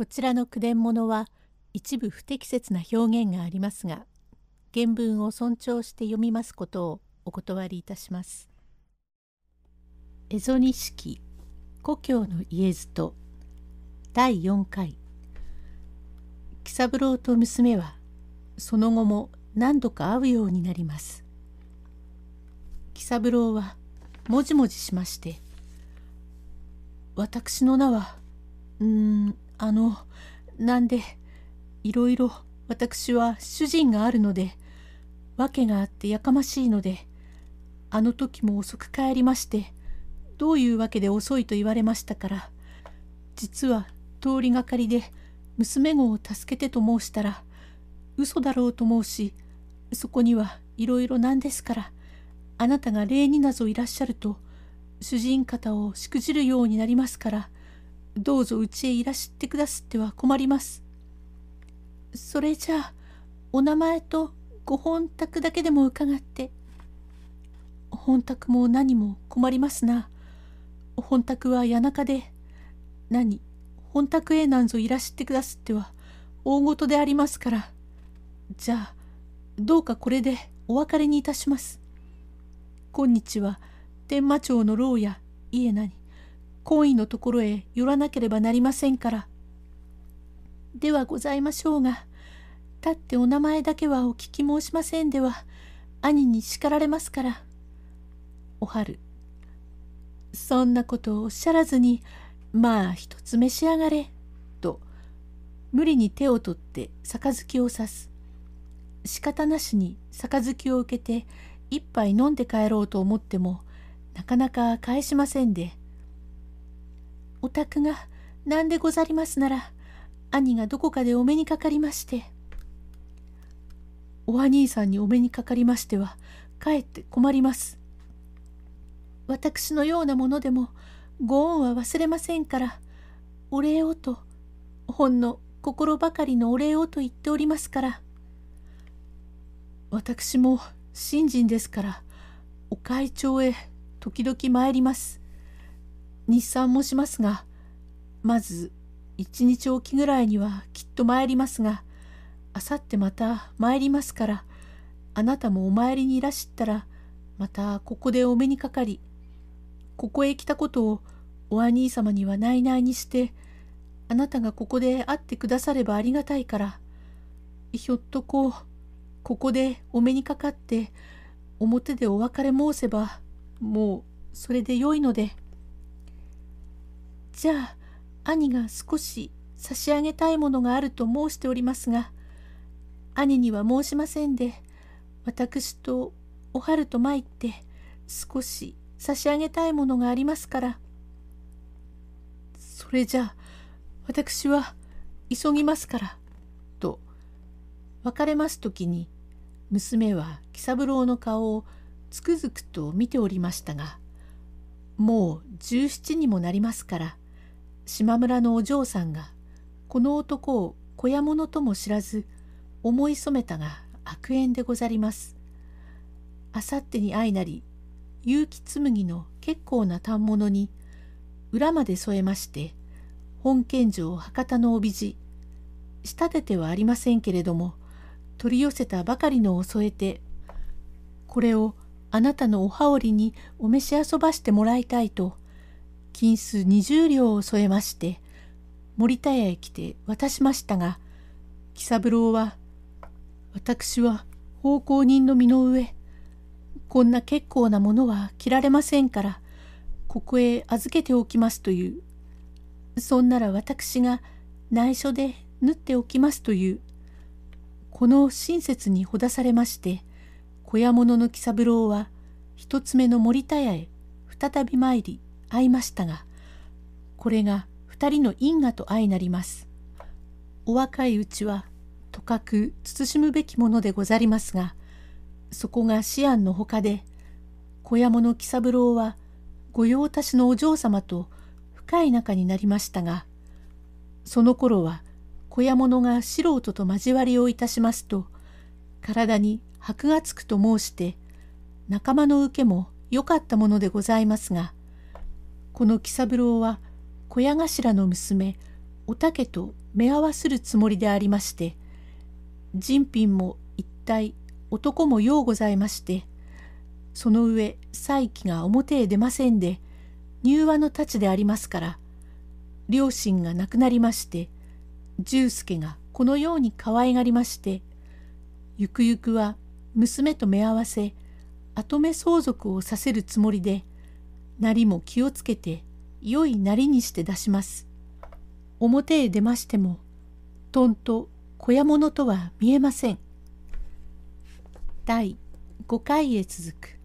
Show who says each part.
Speaker 1: こちらの句伝物は一部不適切な表現がありますが原文を尊重して読みますことをお断りいたします。蝦夷錦故郷の家ずと第4回喜三郎と娘はその後も何度か会うようになります。喜三郎はもじもじしまして「私の名はうんあの、なんで、いろいろ私は主人があるので、訳があってやかましいので、あの時も遅く帰りまして、どういうわけで遅いと言われましたから、実は通りがかりで娘子を助けてと申したら、嘘だろうと思うし、そこにはいろいろなんですから、あなたが礼になぞいらっしゃると、主人方をしくじるようになりますから、どうぞうちへいらしてくだすっては困ります。それじゃあ、お名前とご本宅だけでも伺って。本宅も何も困りますな。本宅は谷中で、何、本宅へなんぞいらしてくだすっては、大事でありますから。じゃあ、どうかこれでお別れにいたします。今日は、天満町の牢や家なに、懇意のところへ寄らなければなりませんから。ではございましょうが、たってお名前だけはお聞き申しませんでは、兄に叱られますから。おはる。そんなことをおっしゃらずに、まあ一つ召し上がれ、と、無理に手を取って杯をさす。仕方なしに杯を受けて、一杯飲んで帰ろうと思っても、なかなか返しませんで、お宅が何でござりますなら兄がどこかでお目にかかりましてお兄さんにお目にかかりましてはかえって困ります私のようなものでもご恩は忘れませんからお礼をとほんの心ばかりのお礼をと言っておりますから私も信心ですからお会長へ時々参ります日産もしますが、まず一日おきぐらいにはきっと参りますが、あさってまた参りますから、あなたもお参りにいらしったら、またここでお目にかかり、ここへ来たことをお兄様にはないないにして、あなたがここで会ってくださればありがたいから、ひょっとこう、ここでお目にかかって、表でお別れ申せば、もうそれでよいので。じゃあ兄が少し差し上げたいものがあると申しておりますが兄には申しませんで私とお春と参って少し差し上げたいものがありますからそれじゃあ私は急ぎますから」と別れます時に娘は喜三郎の顔をつくづくと見ておりましたがもう十七にもなりますから島村のお嬢さんがこの男を小屋者とも知らず思い染めたが悪縁でござります。あさってに相なり結城紬の結構な反物に裏まで添えまして本県城博多の帯地仕立ててはありませんけれども取り寄せたばかりのを添えてこれをあなたのお羽織にお召し遊ばしてもらいたいと金子20両を添えまして森田屋へ来て渡しましたが喜三郎は「私は奉公人の身の上こんな結構なものは着られませんからここへ預けておきます」というそんなら私が内緒で縫っておきますというこの親切にほだされまして小屋物の喜三郎は一つ目の森田屋へ再び参り会いましたが、これが2人の因果と相なります。お若いうちは、とかく慎むべきものでござりますが、そこが思案のほかで、小山の喜三郎は、御用達のお嬢様と深い仲になりましたが、その頃は小屋物が素人と交わりをいたしますと、体に箔がつくと申して、仲間の受けも良かったものでございますが、この喜三郎は小屋頭の娘お竹と目合わせるつもりでありまして人品も一体男もようございましてその上再起が表へ出ませんで入話の太刀でありますから両親が亡くなりまして重助がこのように可愛がりましてゆくゆくは娘と目合わせ跡目相続をさせるつもりでなりも気をつけて良いなりにして出します。表へ出ましても、とんと小屋物とは見えません。第5回へ続く。